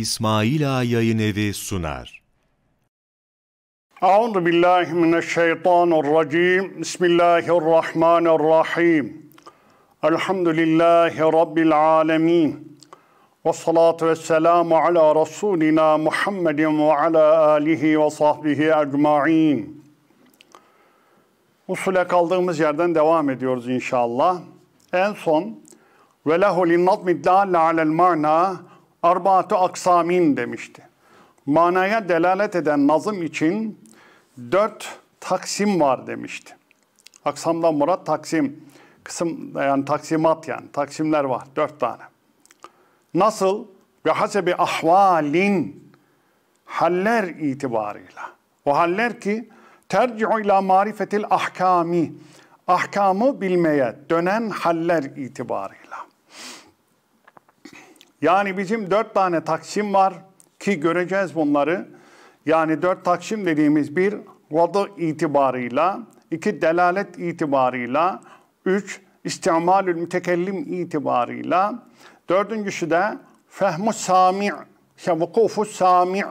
İsmail Ağa Yayın Evi sunar. Euzu billahi mineşşeytanirracim. Bismillahirrahmanirrahim. Elhamdülillahi rabbil alamin. Ve salatu ve selamu ala Rasulina Muhammedin ve ala alihi ve sahbihi ecma'in. Usule kaldığımız yerden devam ediyoruz inşallah. En son ve lehu linnatmi dalle alel ma'na arbaatı aksamin demişti. Manaya delalet eden nazım için dört taksim var demişti. Aksamdan murat taksim. Kısım yani taksimat yani taksimler var dört tane. Nasıl? Ve hasebi ahvalin haller itibarıyla. O haller ki terci'u ila marifetil ahkami. Ahkamı bilmeye dönen haller itibarıyla. Yani bizim dört tane taksim var ki göreceğiz bunları. Yani dört taksim dediğimiz bir vadı itibarıyla, iki delalet itibarıyla, üç istimalül mütekellim itibarıyla, dördüncüsü de fehmu sami' işte vukufu sami'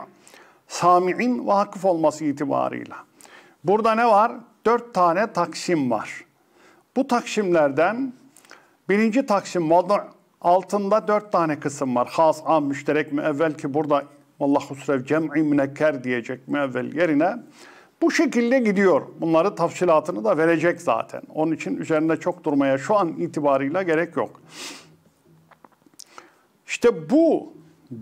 sami'in vakıf olması itibarıyla. Burada ne var? Dört tane taksim var. Bu taksimlerden birinci taksim vadı Altında dört tane kısım var. Has, am, müşterek mi evvel ki burada allah srev cem'i münekker diyecek mi evvel yerine. Bu şekilde gidiyor. Bunları tafsilatını da verecek zaten. Onun için üzerinde çok durmaya şu an itibarıyla gerek yok. İşte bu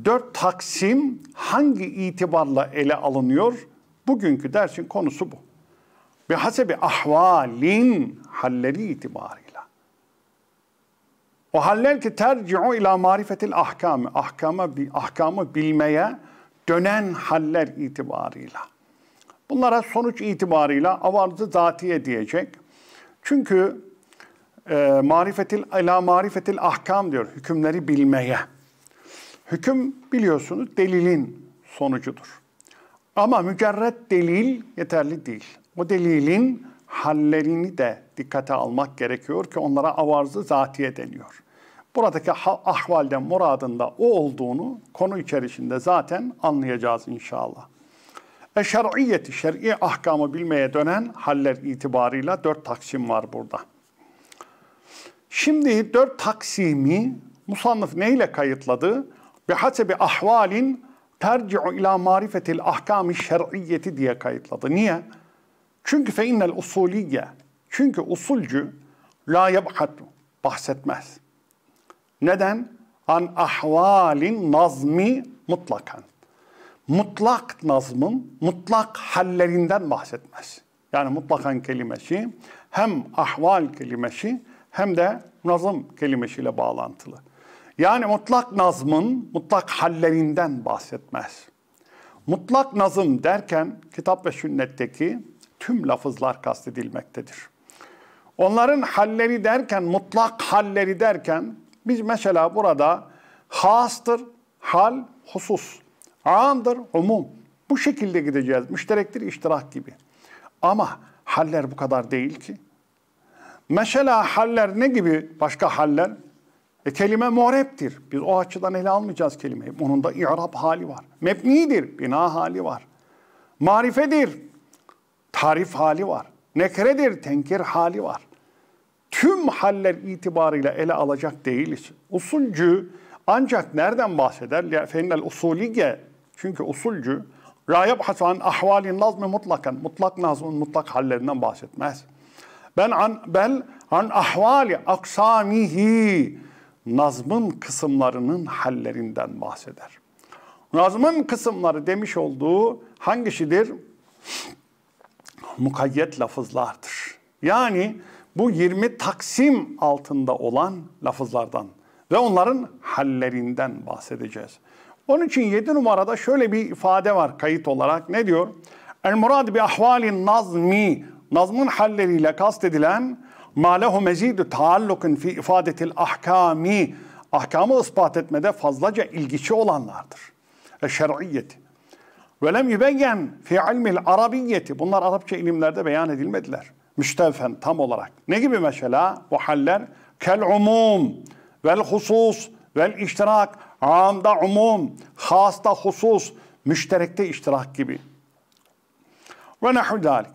dört taksim hangi itibarla ele alınıyor? Bugünkü dersin konusu bu. Bir hasebi ahvalin halleri itibari. O haller ki terci'u ila marifetil ahkamı. Ahkama, ahkamı bilmeye dönen haller itibarıyla. Bunlara sonuç itibarıyla avarzı zatiye diyecek. Çünkü e, marifetil ila marifetil ahkam diyor. Hükümleri bilmeye. Hüküm biliyorsunuz delilin sonucudur. Ama mücerret delil yeterli değil. O delilin hallerini de dikkate almak gerekiyor ki onlara avarzı zatiye deniyor. Buradaki ahvalden muradında o olduğunu konu içerisinde zaten anlayacağız inşallah. E şer'i ahkamı bilmeye dönen haller itibarıyla dört taksim var burada. Şimdi dört taksimi musannıf neyle kayıtladı? Ve hasebi ahvalin terci'u ila marifetil ahkami şer'iyeti diye kayıtladı. Niye? Niye? Çünkü feinnel usuliyye. Çünkü usulcü la yabhatu bahsetmez. Neden? An ahvalin nazmi mutlakan. Mutlak nazmın mutlak hallerinden bahsetmez. Yani mutlakan kelimesi hem ahval kelimesi hem de nazım kelimesiyle bağlantılı. Yani mutlak nazmın mutlak hallerinden bahsetmez. Mutlak nazım derken kitap ve sünnetteki tüm lafızlar kastedilmektedir. Onların halleri derken, mutlak halleri derken, biz mesela burada hastır, hal, husus, andır, umum. Bu şekilde gideceğiz. Müşterektir, iştirak gibi. Ama haller bu kadar değil ki. Mesela haller ne gibi başka haller? E, kelime muhreptir. Biz o açıdan ele almayacağız kelimeyi. Bunun da i'rab hali var. Mebnidir, bina hali var. Marifedir, tarif hali var. Nekredir tenkir hali var. Tüm haller itibarıyla ele alacak değiliz. Usulcü ancak nereden bahseder? Fennel usulige çünkü usulcü la yabhasu an ahvalin nazmi mutlakan mutlak nazmın mutlak hallerinden bahsetmez. Ben an bel an ahvali aksamihi nazmın kısımlarının hallerinden bahseder. Nazmın kısımları demiş olduğu hangisidir? mukayyet lafızlardır. Yani bu 20 taksim altında olan lafızlardan ve onların hallerinden bahsedeceğiz. Onun için 7 numarada şöyle bir ifade var kayıt olarak. Ne diyor? El murad bi ahvalin nazmi. Nazmın halleriyle kastedilen ma lehu mezidu taallukun fi ifadetil ahkami. Ahkamı ispat etmede fazlaca ilgiçi olanlardır. E şer'iyyeti. Ve lem yübeyyen fi ilmil arabiyyeti. Bunlar Arapça ilimlerde beyan edilmediler. Müstevfen tam olarak. Ne gibi mesela bu haller? Kel umum vel husus vel iştirak. Amda umum, hasta husus, müşterekte iştirak gibi. Ve nehu dalik.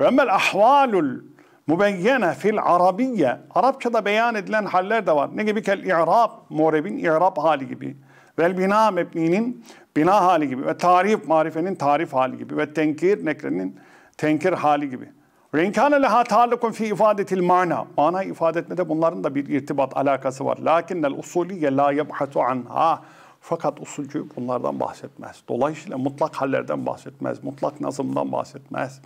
Ve emmel ahvalul mübeyyene fil arabiyye. Arapçada beyan edilen haller de var. Ne gibi kel i'rab, murebin i'rab hali gibi. Vel bina mebninin bina hali gibi ve tarif marifenin tarif hali gibi ve tenkir nekrenin tenkir hali gibi. Ve inkâne leha taallukun fi ifadetil mana. Mana ifade etmede bunların da bir irtibat alakası var. Lakinnel usuliye la yebhatu anha. Fakat usulcü bunlardan bahsetmez. Dolayısıyla mutlak hallerden bahsetmez. Mutlak nazımdan bahsetmez.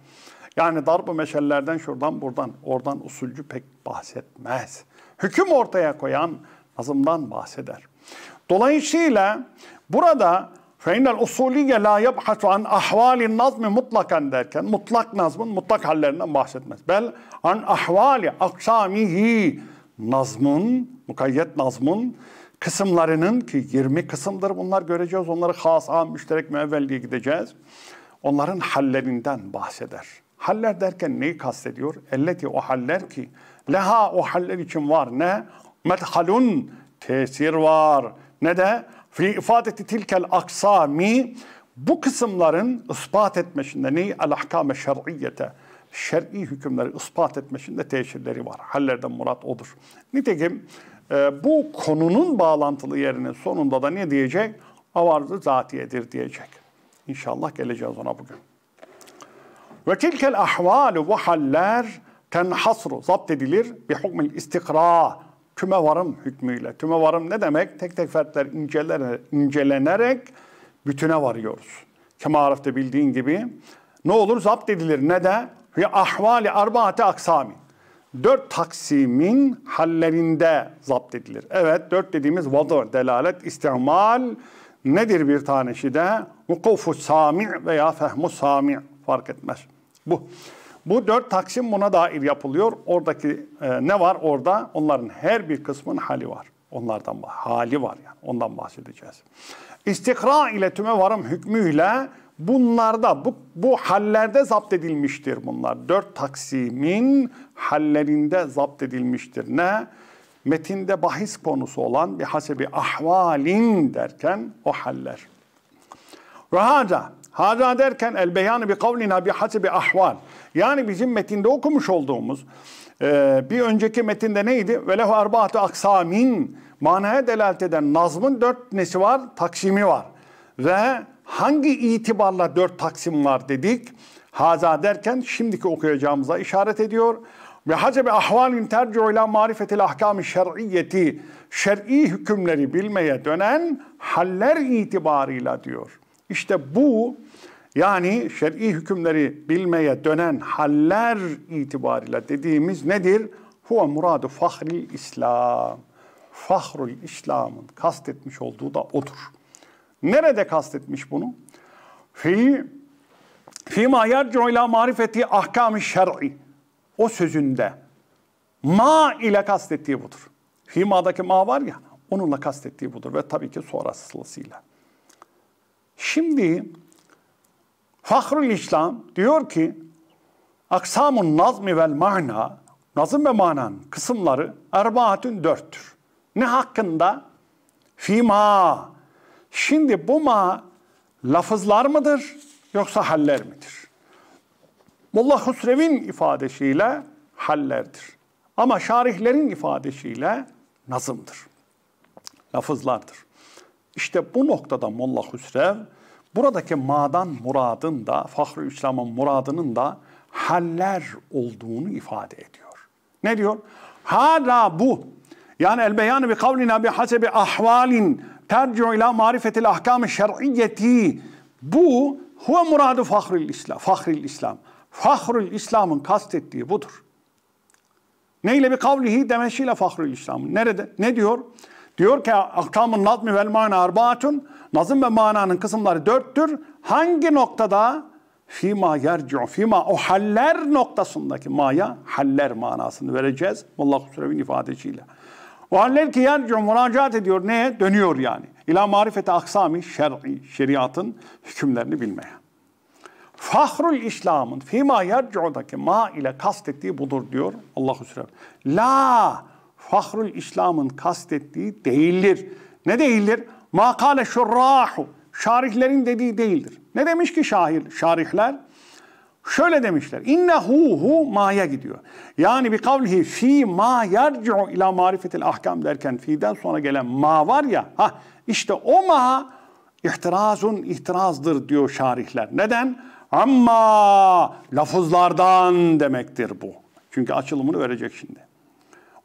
Yani darb meşellerden şuradan buradan oradan usulcü pek bahsetmez. Hüküm ortaya koyan nazımdan bahseder. Dolayısıyla burada فَاِنَّ الْاُصُولِيَّ لَا يَبْحَثُ عَنْ اَحْوَالِ النَّظْمِ mutlakan derken mutlak nazmın mutlak hallerinden bahsetmez. Bel an ahvali aksamihi nazmın, mukayyet nazmın kısımlarının ki 20 kısımdır bunlar göreceğiz. Onları has, am, müşterek, müevvel gideceğiz. Onların hallerinden bahseder. Haller derken neyi kastediyor? Elleti o haller ki leha o haller için var ne? Medhalun tesir var. Ne de fi ifadeti tilkel aksami bu kısımların ispat etmesinde neyi el ahkame şer'iyete şer'i hükümleri ispat etmesinde tesirleri var. Hallerden murat odur. Nitekim e, bu konunun bağlantılı yerinin sonunda da ne diyecek? Avarzı zatiyedir diyecek. İnşallah geleceğiz ona bugün. Ve tilkel ahvalu bu haller tenhasru zapt edilir bi hukmil istikra Küme varım hükmüyle. Küme varım ne demek? Tek tek fertler incelenerek, bütüne varıyoruz. Kema bildiğin gibi ne olur zapt edilir ne de ve ahvali arbaate aksamin. Dört taksimin hallerinde zapt edilir. Evet dört dediğimiz vadır, delalet, istimal nedir bir tanesi de? Vukufu sami veya fehmu sami fark etmez. Bu. Bu dört taksim buna dair yapılıyor. Oradaki e, ne var orada? Onların her bir kısmının hali var. Onlardan hali var yani. Ondan bahsedeceğiz. İstikra ile tüme varım hükmüyle bunlarda bu, bu hallerde zapt edilmiştir bunlar. Dört taksimin hallerinde zapt edilmiştir. Ne? Metinde bahis konusu olan bir hasebi ahvalin derken o haller. Ve Hada derken el beyanı bi kavlina bi hasibi ahval. Yani bizim metinde okumuş olduğumuz ee, bir önceki metinde neydi? Ve lehu erbaatü aksamin manaya delalet eden nazmın dört nesi var? Taksimi var. Ve hangi itibarla dört taksim var dedik? Haza derken şimdiki okuyacağımıza işaret ediyor. Ve hacebi ahvalin tercih ile marifeti ahkam-ı şer'iyyeti şer'i hükümleri bilmeye dönen haller itibarıyla diyor. İşte bu yani şer'i hükümleri bilmeye dönen haller itibariyle dediğimiz nedir? Huve muradu fahril İslam. Fahrul İslam'ın kastetmiş olduğu da odur. Nerede kastetmiş bunu? Fi fima yercu ila marifeti ahkam-ı şer'i. O sözünde ma ile kastettiği budur. ma'daki ma var ya onunla kastettiği budur ve tabii ki sonrasılısıyla. Şimdi Fahrül İslam diyor ki Aksamun nazmi vel mahna nazım ve manan kısımları erbaatün dörttür. Ne hakkında? Fima. Şimdi bu ma lafızlar mıdır yoksa haller midir? Molla Husrev'in ifadesiyle hallerdir. Ama şarihlerin ifadesiyle nazımdır. Lafızlardır. İşte bu noktada Molla Hüsrev buradaki madan muradın da Fahri İslam'ın muradının da haller olduğunu ifade ediyor. Ne diyor? Hala bu. Yani el beyanı bi kavlina bi hasebi ahvalin tercu ila marifetil ahkam şer'iyyeti. Bu huve muradu fahril İslam. Fahril İslam. Fahrül İslam'ın kastettiği budur. Neyle bir kavlihi demesiyle fahrül İslam'ın. Nerede? Ne diyor? Diyor ki ahkamın nazmi vel mana arbaatun. Nazım ve mananın kısımları dörttür. Hangi noktada? Fima yercu, fima o haller noktasındaki maya haller manasını vereceğiz. Allah Sürevin ifadesiyle. O haller ki yercu müracaat ediyor. Neye? Dönüyor yani. İla marifete aksami şer'i, şeriatın hükümlerini bilmeye. Fahrul İslam'ın fima yercu'daki ma ile kastettiği budur diyor Allahu Sürevin. La Fahrul İslam'ın kastettiği değildir. Ne değildir? Makale şurrahu. Şarihlerin dediği değildir. Ne demiş ki şair, şarihler? Şöyle demişler. İnnehu hu ma'ya gidiyor. Yani bir kavlihi fi ma yerci'u ila marifetil ahkam derken fi'den sonra gelen ma var ya. Ha işte o ma ihtirazun ihtirazdır diyor şarihler. Neden? Amma lafızlardan demektir bu. Çünkü açılımını verecek şimdi.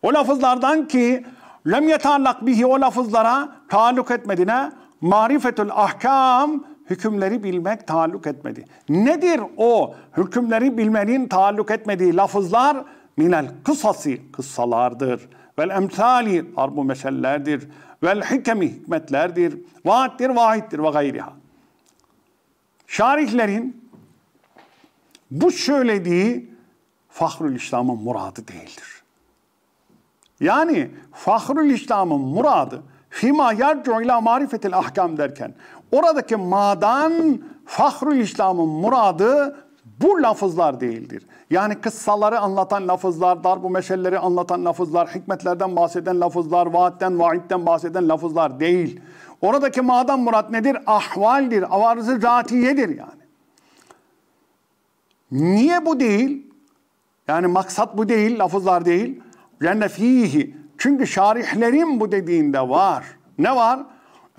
O lafızlardan ki lem yetallak bihi o lafızlara taalluk etmediğine marifetül ahkam hükümleri bilmek taalluk etmedi. Nedir o hükümleri bilmenin taalluk etmediği lafızlar? Minel kısası kıssalardır. Vel emsali arbu meşellerdir. Vel hikemi hikmetlerdir. Vaattir vahittir ve gayriha. Şarihlerin bu söylediği Fahrül İslam'ın muradı değildir. Yani Fahrül İslam'ın muradı fima yarcu ila marifetil ahkam derken oradaki madan Fahrül İslam'ın muradı bu lafızlar değildir. Yani kıssaları anlatan lafızlar, dar bu meşelleri anlatan lafızlar, hikmetlerden bahseden lafızlar, vaatten, vaidden bahseden lafızlar değil. Oradaki madan murat nedir? Ahvaldir, avarızı zatiyedir yani. Niye bu değil? Yani maksat bu değil, lafızlar değil. Lenne fihi. Çünkü şarihlerin bu dediğinde var. Ne var?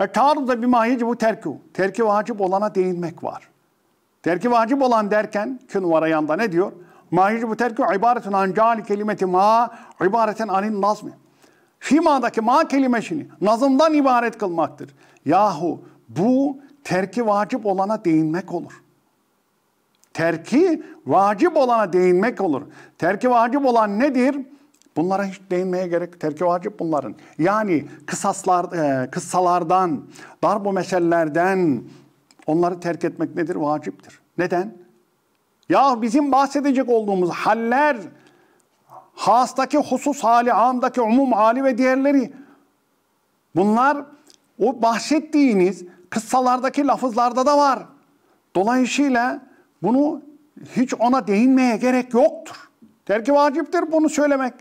E tarzda bir mahici bu terki. Terki vacip olana değinmek var. Terki vacip olan derken kün var yanda ne diyor? Mahici bu terki ibaretun ancali kelimeti ma ibareten anin nazmi. Hima'daki ma kelimesini nazımdan ibaret kılmaktır. Yahu bu terki vacip olana değinmek olur. Terki vacip olana değinmek olur. Terki vacip olan nedir? Bunlara hiç değinmeye gerek terki vacip bunların. Yani kısaslar, e, kıssalardan, darbu mesellerden onları terk etmek nedir? Vaciptir. Neden? Ya bizim bahsedecek olduğumuz haller, hastaki husus hali, amdaki umum hali ve diğerleri. Bunlar o bahsettiğiniz kıssalardaki lafızlarda da var. Dolayısıyla bunu hiç ona değinmeye gerek yoktur. Terki vaciptir bunu söylemek.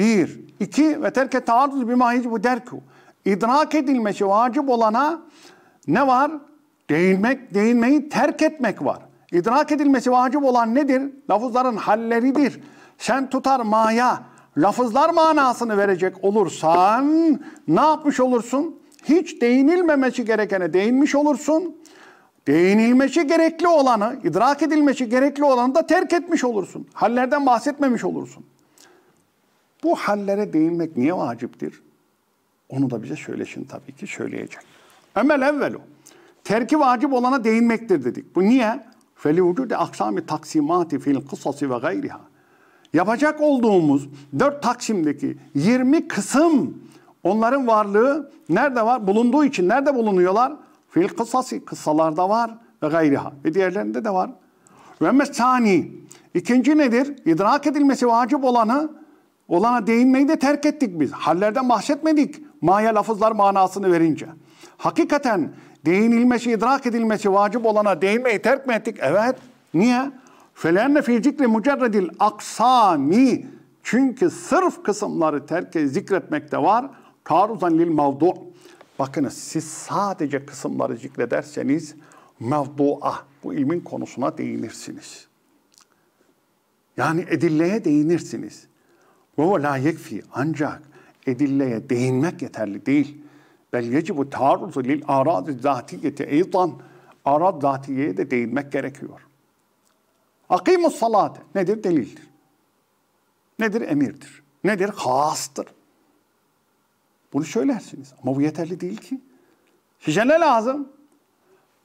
Bir. iki Ve terke taarruz bima hicbu derku. İdrak edilmesi vacip olana ne var? Değinmek, değinmeyi terk etmek var. İdrak edilmesi vacip olan nedir? Lafızların halleridir. Sen tutar maya, lafızlar manasını verecek olursan ne yapmış olursun? Hiç değinilmemesi gerekene değinmiş olursun. Değinilmesi gerekli olanı, idrak edilmesi gerekli olanı da terk etmiş olursun. Hallerden bahsetmemiş olursun. Bu hallere değinmek niye vaciptir? Onu da bize söylesin tabii ki söyleyecek. Emel evvelu. Terki vacip olana değinmektir dedik. Bu niye? Feli vücude aksami taksimati fil kısası ve gayriha. Yapacak olduğumuz dört taksimdeki 20 kısım onların varlığı nerede var? Bulunduğu için nerede bulunuyorlar? Fil kısası kısalarda var ve gayriha. Ve diğerlerinde de var. Ve mesani. İkinci nedir? İdrak edilmesi vacip olanı olana değinmeyi de terk ettik biz. Hallerden bahsetmedik maya lafızlar manasını verince. Hakikaten değinilmesi, idrak edilmesi vacip olana değinmeyi terk mi ettik? Evet. Niye? Felenne fi zikri mücerredil aksami. Çünkü sırf kısımları terk zikretmekte var. Taruzan lil mevdu. Bakınız siz sadece kısımları zikrederseniz mevdu'a, bu ilmin konusuna değinirsiniz. Yani edilleye değinirsiniz. Bu la yekfi ancak edilleye değinmek yeterli değil. Bel yecibu taarruzu lil arad zatiyeti eydan. Arad zatiyeye de değinmek gerekiyor. Akimus salat nedir? Delildir. Nedir? Emirdir. Nedir? Hastır. Bunu söylersiniz ama bu yeterli değil ki. Size ne lazım?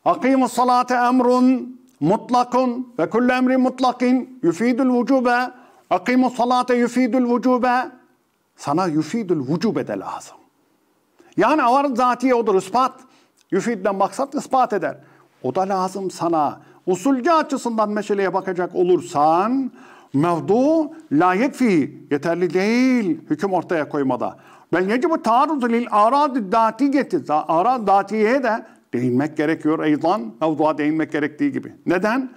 Akimus salate emrun mutlakun ve kullu emri mutlakin yufidul vücube Akimu salate yufidul vücube. Sana yufidul vücube de lazım. Yani avarın zati odur ispat. Yüfidden maksat ispat eder. O da lazım sana. Usulcü açısından meseleye bakacak olursan mevdu la yekfi yeterli değil hüküm ortaya koymada. Bel bu taarruzu lil arad datiyeti. Arad datiyeye de değinmek gerekiyor eydan. Mevduğa değinmek gerektiği gibi. Neden?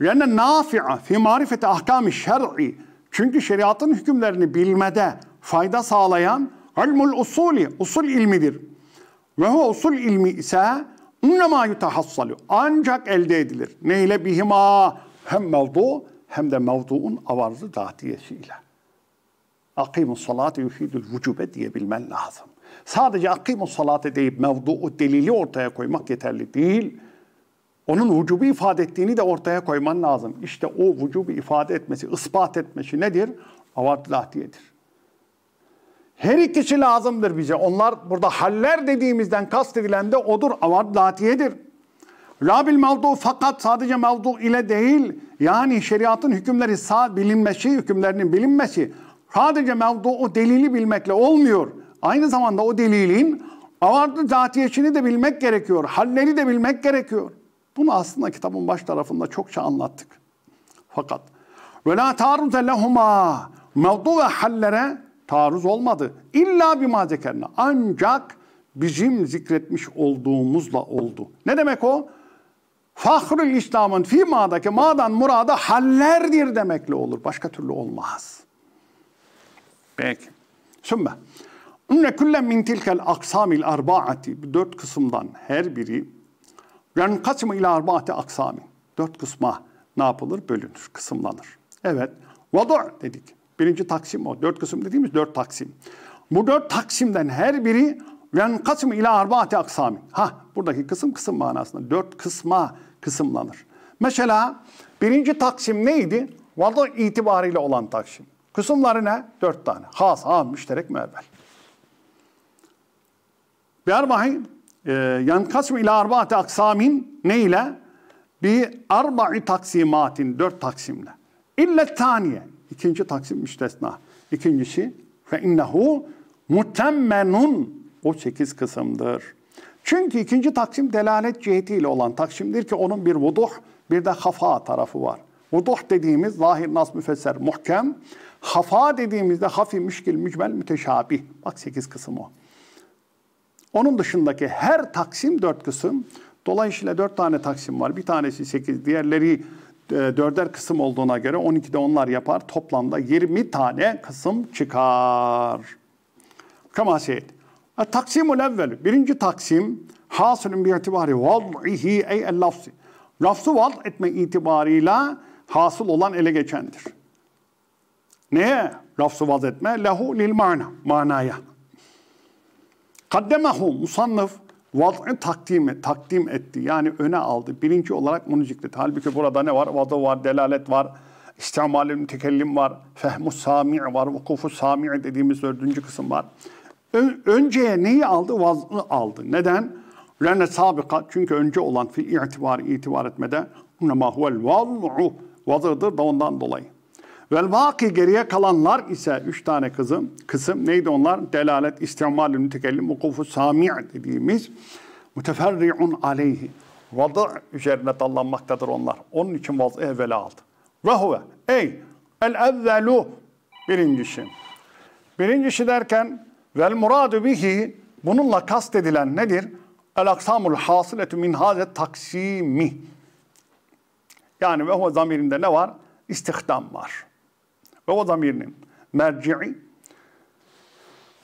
Yani nafi'a fi marifeti ahkami şer'i. Çünkü şeriatın hükümlerini bilmede fayda sağlayan ilmul usuli, usul ilmidir. Ve huve usul ilmi ise unnema yutahassalu. Ancak elde edilir. Neyle bihima hem mevdu hem de mevduun avarzı zatiyesiyle. Akimus salate yufidul vücube diyebilmen lazım. Sadece akimus salatı deyip mevduu delili ortaya koymak yeterli değil onun vücubu ifade ettiğini de ortaya koyman lazım. İşte o vücubu ifade etmesi, ispat etmesi nedir? Avadlahtiyedir. Her ikisi lazımdır bize. Onlar burada haller dediğimizden kastedilen de odur. Avadlahtiyedir. Rabil mevdu fakat sadece mevdu ile değil, yani şeriatın hükümleri sağ bilinmesi, hükümlerinin bilinmesi, sadece mevdu o delili bilmekle olmuyor. Aynı zamanda o delilin avardı zatiyesini de bilmek gerekiyor, halleri de bilmek gerekiyor. Bunu aslında kitabın baş tarafında çokça anlattık. Fakat ve la taarruze lehuma mevdu ve hallere taarruz olmadı. İlla bir zekerna. Ancak bizim zikretmiş olduğumuzla oldu. Ne demek o? Fahrül İslam'ın fi madaki madan murada hallerdir demekle olur. Başka türlü olmaz. Peki. Sümme. Ünne küllen min tilkel aksamil arba'ati. Dört kısımdan her biri yani kasım ila arbaati aksami. Dört kısma ne yapılır? Bölünür, kısımlanır. Evet. Vadu' dedik. Birinci taksim o. Dört kısım dediğimiz dört taksim. Bu dört taksimden her biri yani kasım ila arbaati aksami. Ha buradaki kısım kısım manasında. Dört kısma kısımlanır. Mesela birinci taksim neydi? Vadu itibariyle olan taksim. Kısımları ne? Dört tane. Has, am, müşterek, müebbel. Berbahin ee, yankasru ila arbaati aksamin ne ile? Bi arba'i taksimatin dört taksimle. İlle taniye. ikinci taksim müstesna. İkincisi fe innehu mutemmenun. O sekiz kısımdır. Çünkü ikinci taksim delalet cihetiyle olan taksimdir ki onun bir vuduh bir de hafa tarafı var. Vuduh dediğimiz zahir, nas, müfesser, muhkem. Hafa dediğimizde hafi, müşkil, mücmel, müteşabih. Bak sekiz kısım o. Onun dışındaki her taksim dört kısım. Dolayısıyla dört tane taksim var. Bir tanesi sekiz, diğerleri e, dörder kısım olduğuna göre 12'de onlar yapar. Toplamda 20 tane kısım çıkar. Kama seyit. E, Taksimul evvel. Birinci taksim hasılün bir itibari vad'ihi ey el lafzi. Lafzı vad etme itibarıyla hasıl olan ele geçendir. Neye lafzı vad etme? Lehu lil mana. Manaya. Kaddemahu musannıf vad'ı takdime, takdim etti. Yani öne aldı. Birinci olarak bunu zikretti. Halbuki burada ne var? Vadı var, delalet var. İstimalül mütekellim var. Fehmu sami' var. Vukufu sami' dediğimiz dördüncü kısım var. Ö- önceye neyi aldı? Vaz'ı aldı. Neden? Lenne sabika. Çünkü önce olan fi itibar itibar etmede. Nema huvel vaz'u. Vazıdır da ondan dolayı. Vel vaki geriye kalanlar ise üç tane kızım, kısım neydi onlar? Delalet, istimalü mütekellim, vukufu sami' dediğimiz müteferri'un aleyhi. Vadı üzerine dallanmaktadır onlar. Onun için vazı evvela aldı. Ve huve, ey el evvelu birincisi. Birincisi derken vel muradu bihi bununla kastedilen nedir? El aksamul hasiletu min hazet taksimi. Yani ve huve zamirinde ne var? İstihdam var. Ve o zamirinin merci'i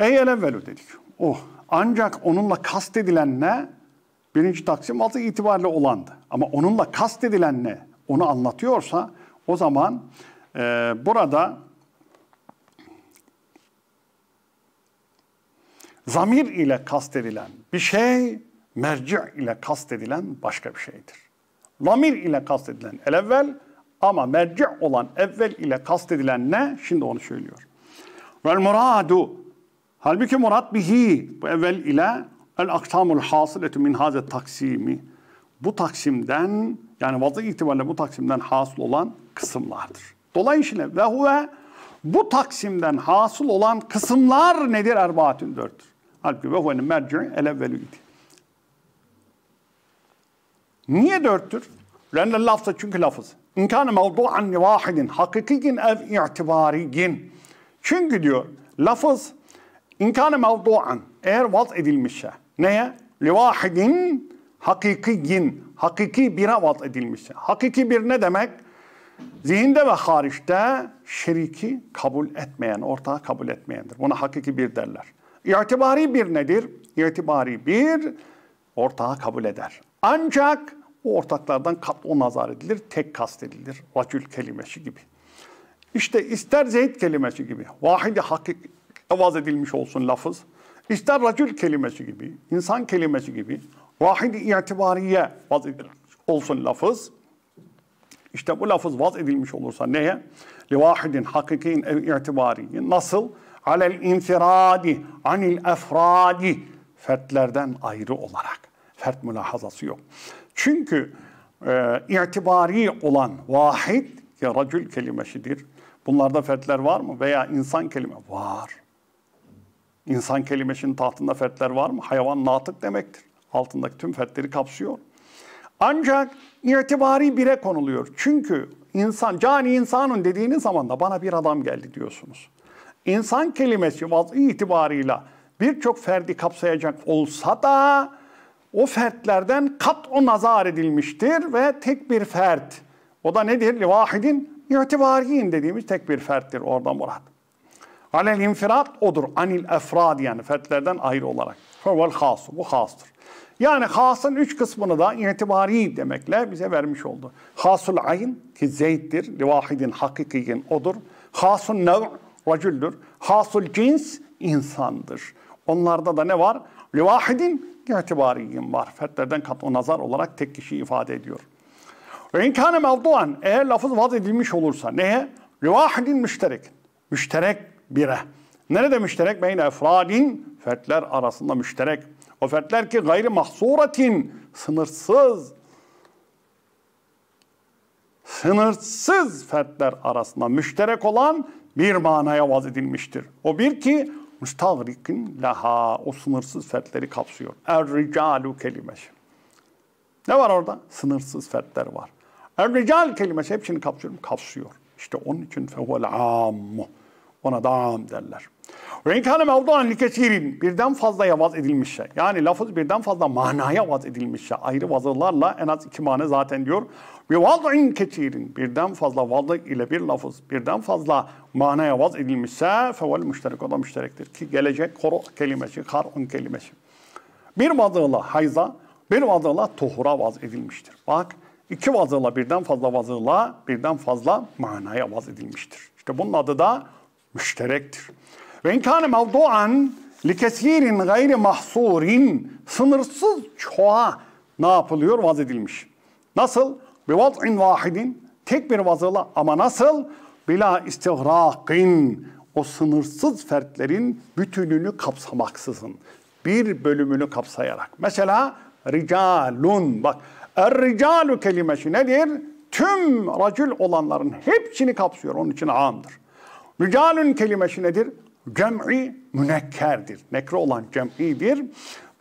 el evvelu dedik. Oh. Ancak onunla kastedilen ne? Birinci taksim altı itibariyle olandı. Ama onunla kastedilen ne? Onu anlatıyorsa o zaman e, burada zamir ile kastedilen bir şey merci ile kastedilen başka bir şeydir. Zamir ile kastedilen el evvel ama merci olan evvel ile kastedilen ne? Şimdi onu söylüyor. Vel muradu. Halbuki murat bihi. Bu evvel ile el aksamul hasiletu min hazet taksimi. Bu taksimden yani vazı itibariyle bu taksimden hasıl olan kısımlardır. Dolayısıyla ve huve bu taksimden hasıl olan kısımlar nedir? Erbaatün dörttür. Halbuki ve huvenin merci'i el evvelü idi. Niye dörttür? Renne lafza çünkü lafız. İn kâne mevdu'an vahidin, hakikigin ev i'tibarigin. Çünkü diyor lafız in kâne mevdu'an eğer vaz edilmişse neye? Livahidin hakikigin, hakiki bire vaz edilmişse. Hakiki bir ne demek? Zihinde ve hariçte şeriki kabul etmeyen, ortağı kabul etmeyendir. Buna hakiki bir derler. İtibari bir nedir? İtibari bir ortağı kabul eder. Ancak o ortaklardan katlo nazar edilir, tek kastedilir. Racül kelimesi gibi. İşte ister zeyt kelimesi gibi, vahidi hakik evaz edilmiş olsun lafız, ister racül kelimesi gibi, insan kelimesi gibi, vahidi itibariye vaz edilmiş olsun lafız. İşte bu lafız vaz edilmiş olursa neye? Li Livahidin hakikin ev itibariyin. Nasıl? Alel infiradi, anil efradi. Fertlerden ayrı olarak. Fert mülahazası yok. Çünkü e, itibari olan vahid ya racül kelimesidir. Bunlarda fertler var mı? Veya insan kelime var. İnsan kelimesinin tahtında fertler var mı? Hayvan natık demektir. Altındaki tüm fertleri kapsıyor. Ancak itibari bire konuluyor. Çünkü insan, cani insanın dediğiniz zaman da bana bir adam geldi diyorsunuz. İnsan kelimesi vazı itibarıyla birçok ferdi kapsayacak olsa da o fertlerden kat o nazar edilmiştir ve tek bir fert. O da nedir? Livahidin itibariyin dediğimiz tek bir ferttir orada murat. Alel infirat odur. Anil efrad yani fertlerden ayrı olarak. Vel hasu bu hastır. Yani hasın üç kısmını da itibari demekle bize vermiş oldu. Hasul ayn ki zeyttir, livahidin hakikiyin odur. Hasun nev racüldür. Hasul cins insandır. Onlarda da ne var? Livahidin var marifetlerden katı nazar olarak tek kişi ifade ediyor. Ve inkâne mevduan eğer lafız vaz edilmiş olursa neye? Livahidin müşterek. Müşterek bire. Nerede müşterek? Beyne efradin fertler arasında müşterek. O fertler ki gayri mahsuratin sınırsız sınırsız fertler arasında müşterek olan bir manaya vaz edilmiştir. O bir ki müstavrikün leha o sınırsız fertleri kapsıyor. Er-ricalu kelimesi. Ne var orada? Sınırsız fertler var. Er-rical kelimesi hepsini kapsıyor Kapsıyor. İşte onun için fehuvel ammu. Ona da am derler. Ve inkâne mevduan likesirin. Birden fazlaya vaz edilmişse. Şey. Yani lafız birden fazla manaya vaz edilmişse. Şey. Ayrı vazılarla en az iki mane zaten diyor. Bir vad'in ketirin birden fazla vadı ile bir lafız birden fazla manaya vaz edilmişse fevel müşterek o da müşterektir. Ki gelecek koru kelimesi, karun kelimesi. Bir vadığla hayza, bir vadığla tuhura vaz edilmiştir. Bak iki vadığla birden fazla vadığla birden fazla manaya vaz edilmiştir. İşte bunun adı da müşterektir. Ve inkâne mevduan likesirin gayri mahsurin sınırsız çoğa ne yapılıyor? Vaz edilmiş. Nasıl? bi vat'in vahidin tek bir vazıla ama nasıl? Bila istihrakin o sınırsız fertlerin bütününü kapsamaksızın bir bölümünü kapsayarak. Mesela ricalun bak er-ricalu kelimesi nedir? Tüm racül olanların hepsini kapsıyor. Onun için amdır. Ricalun kelimesi nedir? Cem'i münekkerdir. Nekre olan cem'idir.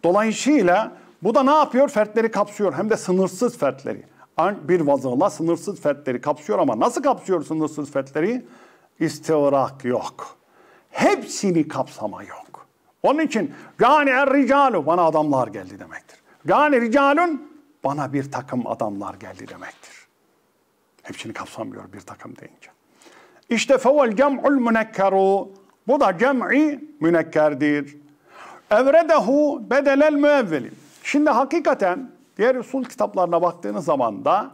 Dolayısıyla bu da ne yapıyor? Fertleri kapsıyor. Hem de sınırsız fertleri bir vazığla sınırsız fetleri kapsıyor ama nasıl kapsıyor sınırsız fetleri? İstivrak yok. Hepsini kapsama yok. Onun için yani er ricalu bana adamlar geldi demektir. Yani ricalun bana bir takım adamlar geldi demektir. Hepsini kapsamıyor bir takım deyince. İşte fevel cem'ul münekkeru. Bu da cem'i münekkerdir. Evredehu bedelel müevveli. Şimdi hakikaten Diğer usul kitaplarına baktığınız zaman da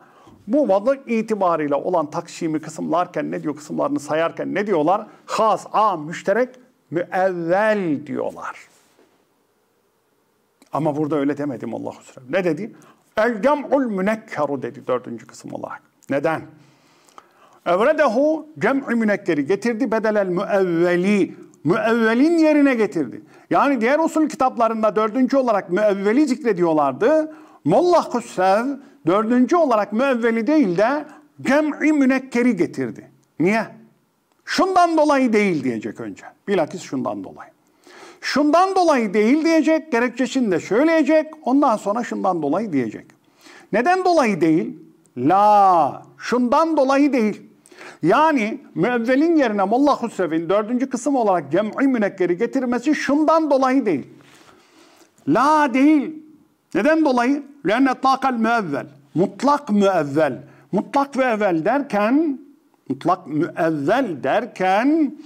bu varlık itibariyle olan takşimi kısımlarken ne diyor kısımlarını sayarken ne diyorlar? Has, a, müşterek, müevvel diyorlar. Ama burada öyle demedim Allah-u Teala. Ne dedi? El gem'ul münekkeru dedi dördüncü kısım olarak. Neden? Evredehu cem'i münekkeri getirdi bedelel müevveli. Müevvelin yerine getirdi. Yani diğer usul kitaplarında dördüncü olarak müevveli zikrediyorlardı. Molla Hüsrev dördüncü olarak müevveli değil de cem'i münekkeri getirdi. Niye? Şundan dolayı değil diyecek önce. Bilakis şundan dolayı. Şundan dolayı değil diyecek, gerekçesini de söyleyecek, ondan sonra şundan dolayı diyecek. Neden dolayı değil? La, şundan dolayı değil. Yani müevvelin yerine Molla Hüsrev'in dördüncü kısım olarak cem'i münekkeri getirmesi şundan dolayı değil. La değil, neden dolayı? لَنَّ اطْلَاقَ الْمُؤَوَّلِ Mutlak müevvel. Mutlak ve evvel derken, mutlak müevvel derken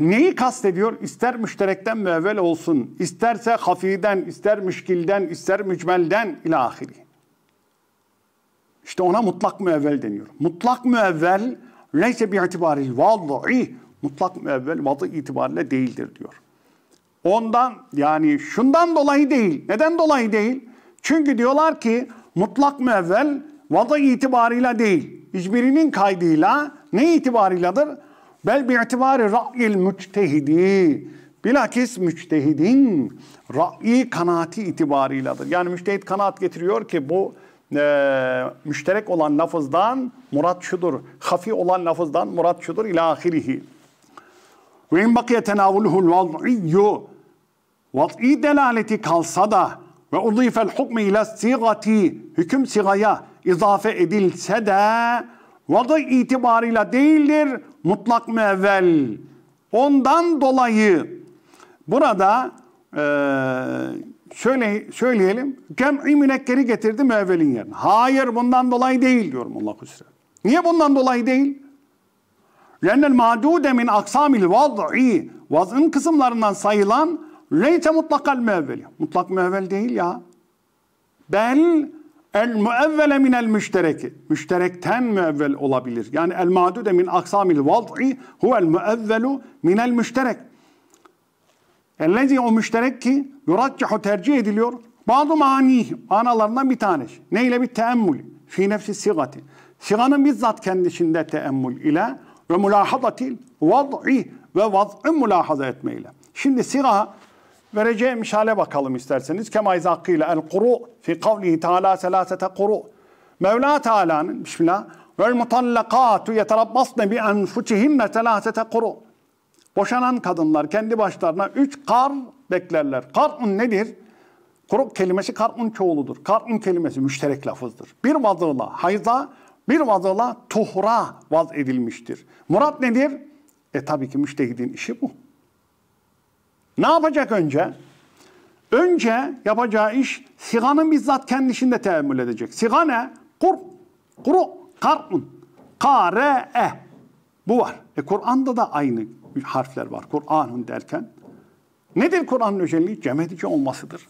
neyi kastediyor? İster müşterekten müevvel olsun, isterse hafiden, ister müşkilden, ister mücmelden ilahiri. İşte ona mutlak müevvel deniyor. Mutlak müevvel leyse bi itibaril vad'i. Mutlak müevvel vadı itibariyle değildir diyor. Ondan yani şundan dolayı değil. Neden dolayı değil? Çünkü diyorlar ki mutlak müevvel vada itibarıyla değil. Hiçbirinin kaydıyla ne itibarıyladır? Bel bi itibari ra'il müctehidi Bilakis müctehidin ra'yi kanaati itibarıyladır. Yani müctehid kanaat getiriyor ki bu e, müşterek olan lafızdan murat şudur. Hafi olan lafızdan murat şudur ilahirihi. Ve in bakiye tenavuluhul vad'iyyu vat'i delaleti kalsa da ve udifel hukmi ile sigati hüküm sigaya izafe edilse de vadı itibarıyla değildir mutlak müevvel. Ondan dolayı burada e, şöyle söyleyelim. Cem'i münekkeri getirdi müevvelin yerine. Hayır bundan dolayı değil diyorum Allah kusura. Niye bundan dolayı değil? Lennel madude min aksamil vaz'i vaz'ın kısımlarından sayılan Leyse mutlakal müevveli. Mutlak müevvel değil ya. Bel el müevvele minel müştereki. Müşterekten müevvel olabilir. Yani el madude min aksamil vad'i huvel müevvelu minel müşterek. Ellezi o müşterek ki yurakkihu tercih ediliyor. Bazı manihi, manalarından bir tanesi. Ne bir teemmül. Fi nefsi sigati. Siganın bizzat kendisinde teemmül ile ve mülahadatil vad'i ve vad'ı mülahaza etmeyle. Şimdi siga Vereceğim misale bakalım isterseniz. Kemaiz hakkıyla el kuru fi kavlihi teala selasete kuru. Mevla Teala'nın bismillah vel mutallakatu yeterabbasne bi enfusihinne selasete kuru. Boşanan kadınlar kendi başlarına üç kar beklerler. Karun nedir? Kuruk kelimesi karun çoğuludur. Karun kelimesi müşterek lafızdır. Bir vazıla hayza, bir vazıla tuhra vaz edilmiştir. Murat nedir? E tabii ki müştehidin işi bu. Ne yapacak önce? Önce yapacağı iş siganın bizzat kendisinde teemmül edecek. Siga ne? Kur, kuru, karun, kare, e. Bu var. E Kur'an'da da aynı harfler var. Kur'an'ın derken. Nedir Kur'an'ın özelliği? Cem edici olmasıdır.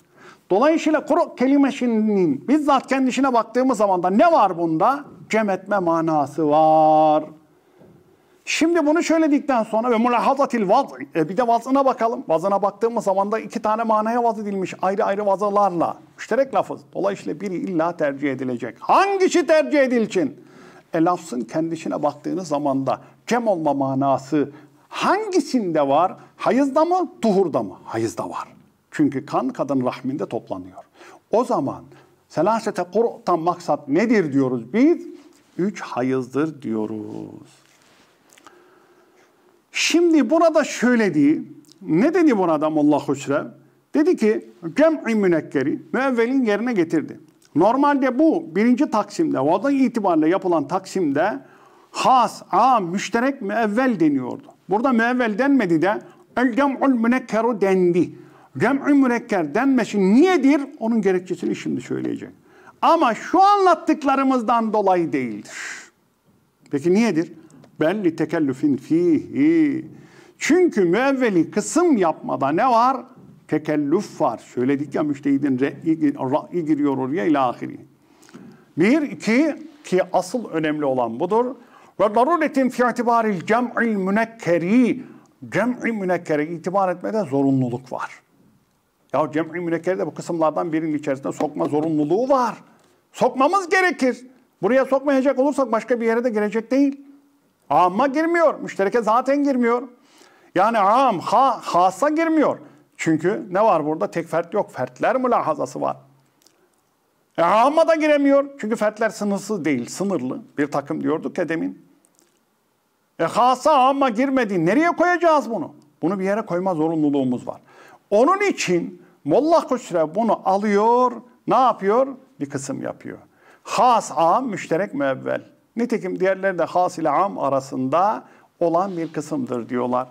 Dolayısıyla kuru kelimesinin bizzat kendisine baktığımız zaman da ne var bunda? Cem etme manası var. Şimdi bunu söyledikten sonra ve mülahazatil vaz, e bir de vazına bakalım. Vazına baktığımız zaman da iki tane manaya vaz edilmiş ayrı ayrı vazalarla. Müşterek lafız. Dolayısıyla biri illa tercih edilecek. Hangisi tercih edilsin? E lafzın kendisine baktığınız zaman da cem olma manası hangisinde var? Hayızda mı, tuhurda mı? Hayızda var. Çünkü kan kadın rahminde toplanıyor. O zaman selasete kur'tan maksat nedir diyoruz biz? Üç hayızdır diyoruz. Şimdi burada şöyle diye, ne dedi bu adam Molla Hüsrev? Dedi ki cem'i münekkeri müevvelin yerine getirdi. Normalde bu birinci taksimde, vadan itibariyle yapılan taksimde has, a, müşterek müevvel deniyordu. Burada müevvel denmedi de el cem'ul münekkeru dendi. Cem'i münekker denmesi niyedir? Onun gerekçesini şimdi söyleyeceğim. Ama şu anlattıklarımızdan dolayı değildir. Peki niyedir? Belli li tekellüfin fihi. Çünkü müevveli kısım yapmada ne var? Tekellüf var. Söyledik ya müştehidin re'yi, ra'yi giriyor oraya ile ahiri. Bir, iki, ki asıl önemli olan budur. Ve daruretin fi itibaril cem'il münekkeri. Cem'i münekkere itibar etmede zorunluluk var. Ya cem'i münekkere de bu kısımlardan birinin içerisinde sokma zorunluluğu var. Sokmamız gerekir. Buraya sokmayacak olursak başka bir yere de gelecek değil. Ama girmiyor. Müştereke zaten girmiyor. Yani am, ha, hasa girmiyor. Çünkü ne var burada? Tek fert yok. Fertler mülahazası var. E, amma da giremiyor. Çünkü fertler sınırsız değil, sınırlı. Bir takım diyorduk ya demin. E, hasa Ama girmedi. Nereye koyacağız bunu? Bunu bir yere koyma zorunluluğumuz var. Onun için Molla Kusre bunu alıyor, ne yapıyor? Bir kısım yapıyor. Has, am, müşterek, müevvel. Nitekim diğerleri de has ile am arasında olan bir kısımdır diyorlar.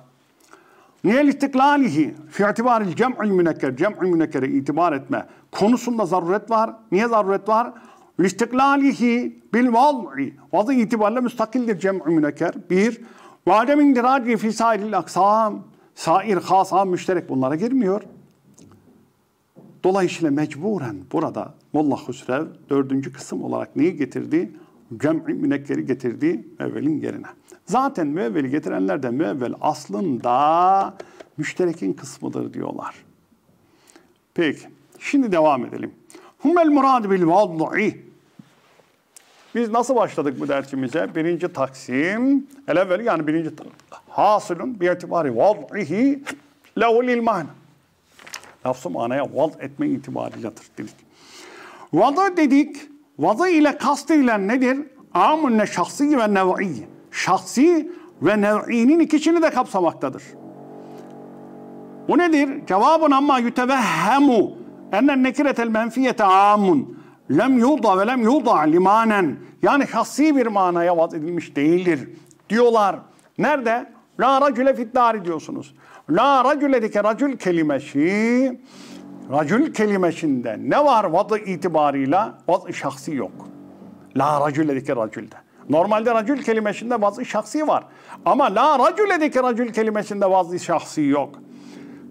Niye istiklalihi? Fi itibaril cem'il münekker. Cem'il münekkere itibar etme. Konusunda zaruret var. Niye zaruret var? İstiklalihi bil vaz'i. Vazı itibarla müstakildir cem'il münekker. Bir. Ve adem indiraci fi sairil aksam. Sair, hasa, müşterek bunlara girmiyor. Dolayısıyla mecburen burada Molla Husrev dördüncü kısım olarak neyi getirdi? cem'i münekkeri getirdiği müevvelin yerine. Zaten müevveli getirenler de müevvel aslında müşterekin kısmıdır diyorlar. Peki, şimdi devam edelim. Humel murad bil vad'i. Biz nasıl başladık bu dersimize? Birinci taksim, el evveli yani birinci hasılın bir itibari vad'ihi lehul ilman. Lafzı manaya vad etme itibariyledir dedik. Vada dedik, Vazı ile kast edilen nedir? ne şahsi ve nev'i. Şahsi ve nev'inin ikisini de kapsamaktadır. Bu nedir? Cevabun amma yütevehhemu ennen nekiretel menfiyete amun lem yuda ve lem yuda limanen yani şahsi bir manaya vaz edilmiş değildir diyorlar. Nerede? La racüle fiddari diyorsunuz. La racüle dike racül kelimesi racül kelimesinde ne var vadı itibarıyla? Vazı şahsi yok. La racüledeki racülde. Normalde racül kelimesinde vazı şahsi var. Ama la racüledeki racül kelimesinde vazı şahsi yok.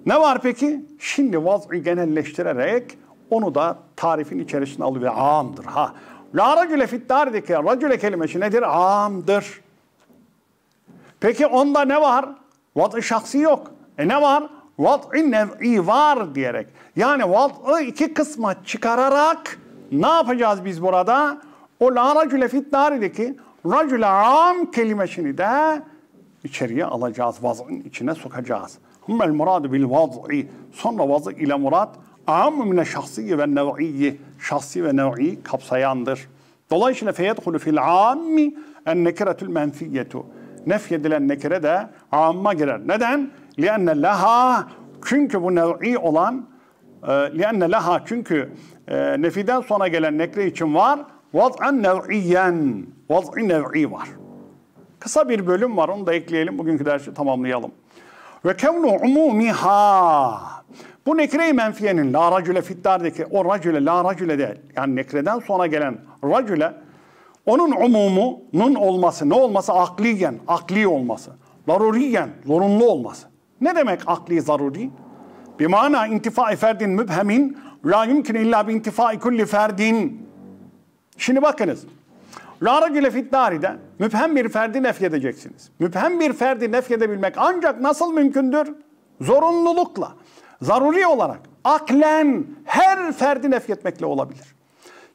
Ne var peki? Şimdi vaz'ı genelleştirerek onu da tarifin içerisine alıyor. Amdır ha. La racüle fiddardeki racüle kelimesi nedir? Ağamdır. Peki onda ne var? Vaz'ı şahsi yok. E ne var? Vat'i nev'i var diyerek. Yani vat'ı iki kısma çıkararak ne yapacağız biz burada? O la racüle fitnarideki racüle am kelimesini de içeriye alacağız. Vaz'ın içine sokacağız. Hummel muradu bil vaz'i. Sonra vaz'ı ile murad am mine şahsiyi ve nev'iyyi. Şahsi ve nev'i kapsayandır. Dolayısıyla feyedhulu fil ammi en nekiretül menfiyetu. Nefyedilen nekire de amma girer. Neden? لِأَنَّ لَهَا Çünkü bu nev'i olan e, لِأَنَّ لَهَا Çünkü e, nefiden sonra gelen nekre için var وَضْعًا nev'iyen وَضْعِ nev'i var. Kısa bir bölüm var onu da ekleyelim. Bugünkü dersi tamamlayalım. Ve kevnu umumiha. Bu nekre-i menfiyenin la racüle fittardaki o racüle la racüle de yani nekreden sonra gelen racüle onun umumunun olması ne olması akliyen, akli olması, laruriyen, zorunlu olması. Ne demek akli zaruri? Bimana intifai ferdin mübhemin la yumkin illa bi intifai kulli ferdin. Şimdi bakınız. La racüle fiddari'de mübhem bir ferdi nefyedeceksiniz. Mübhem bir ferdi nefyedebilmek ancak nasıl mümkündür? Zorunlulukla, zaruri olarak, aklen her ferdi nefyetmekle olabilir.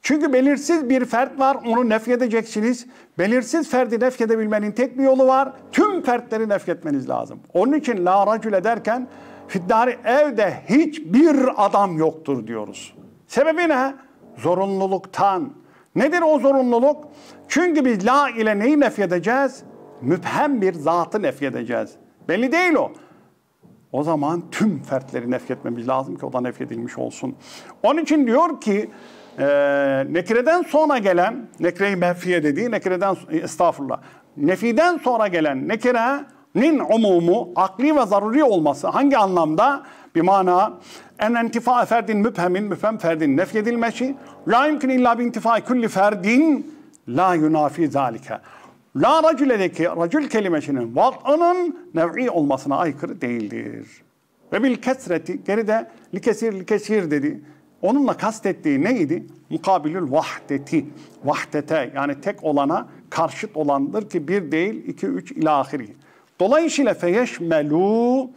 Çünkü belirsiz bir fert var, onu nefyedeceksiniz. Belirsiz ferdi nefyedebilmenin tek bir yolu var. Tüm fertleri nefyetmeniz lazım. Onun için la racüle derken fiddari evde hiçbir adam yoktur diyoruz. Sebebi ne? Zorunluluktan. Nedir o zorunluluk? Çünkü biz la ile neyi nefyedeceğiz? Müphem bir zatı nefyedeceğiz. Belli değil o. O zaman tüm fertleri nefyetmemiz lazım ki o da nefyedilmiş olsun. Onun için diyor ki e, nekreden sonra gelen, nekre-i menfiye dediği, nekreden, e, estağfurullah, nefiden sonra gelen nekirenin umumu, akli ve zaruri olması hangi anlamda? Bir mana en entifâ ferdin müphemin, müphem ferdin nefyedilmesi, la yumkin illa bi intifa, külli ferdin la yunafi zalike. La racüledeki racül kelimesinin vat'ının nev'i olmasına aykırı değildir. Ve bil kesreti geride likesir likesir dedi. Onunla kastettiği neydi? Mukabilül vahdeti. Vahdete yani tek olana karşıt olandır ki bir değil iki üç ilahiri. Dolayısıyla feyeşmelu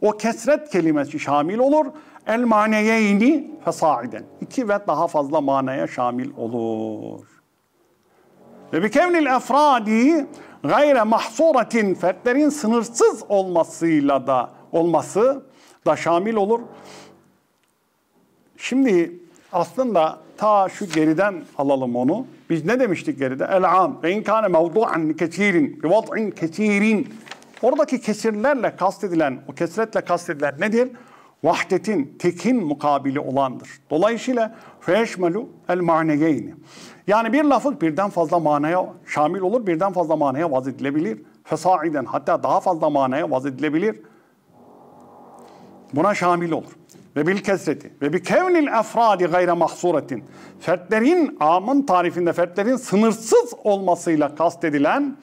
o kesret kelimesi şamil olur. El maneyeyni fesaiden. İki ve daha fazla manaya şamil olur. Ve bikevnil efradi gayre mahsuratin fertlerin sınırsız olmasıyla da olması da şamil olur. Şimdi aslında ta şu geriden alalım onu. Biz ne demiştik geride? El-am ve inkâne mevdu'an kesirin, bivad'in kesirin. Oradaki kesirlerle kastedilen, o kesretle kastedilen nedir? Vahdetin, tekin mukabili olandır. Dolayısıyla feşmelu el maneyeyni. Yani bir lafız birden fazla manaya şamil olur, birden fazla manaya vaz edilebilir. Fesaiden hatta daha fazla manaya vaz edilebilir. Buna şamil olur ve bil kesreti ve bi kevnil afradi gayre mahsuretin. Fertlerin amın tarifinde fertlerin sınırsız olmasıyla kastedilen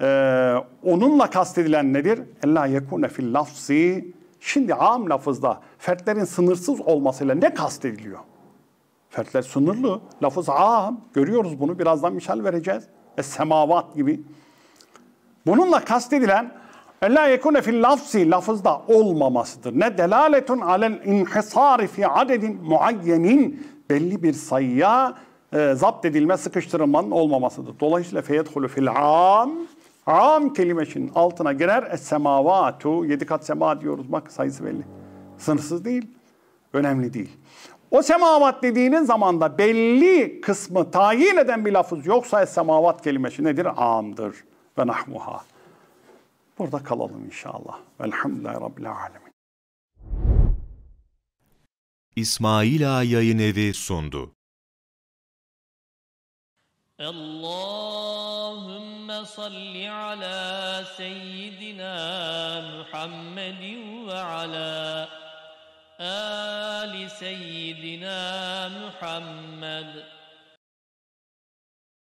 e, onunla kastedilen nedir? Ella yekune fil lafzi. Şimdi am lafızda fertlerin sınırsız olmasıyla ne kastediliyor? Fertler sınırlı. Lafız am. Görüyoruz bunu. Birazdan misal vereceğiz. Es semavat gibi. Bununla kastedilen e, la yekune fil lafzi lafızda olmamasıdır. Ne delaletun alel inhisari fi adedin muayyenin belli bir sayıya e, zapt edilme, sıkıştırılmanın olmamasıdır. Dolayısıyla feyedhulü fil am am kelimesinin altına girer es semavatu yedi kat sema diyoruz bak sayısı belli. Sınırsız değil. Önemli değil. O semavat dediğinin zamanda belli kısmı tayin eden bir lafız yoksa es semavat kelimesi nedir? Am'dır ve nahmuha. Burada kalalım inşallah. Velhamdülillahi Rabbil Alemin. İsmail Ağa Yayın Evi sundu. Allahümme salli ala seyyidina Muhammedin ve ala ali seyyidina Muhammed.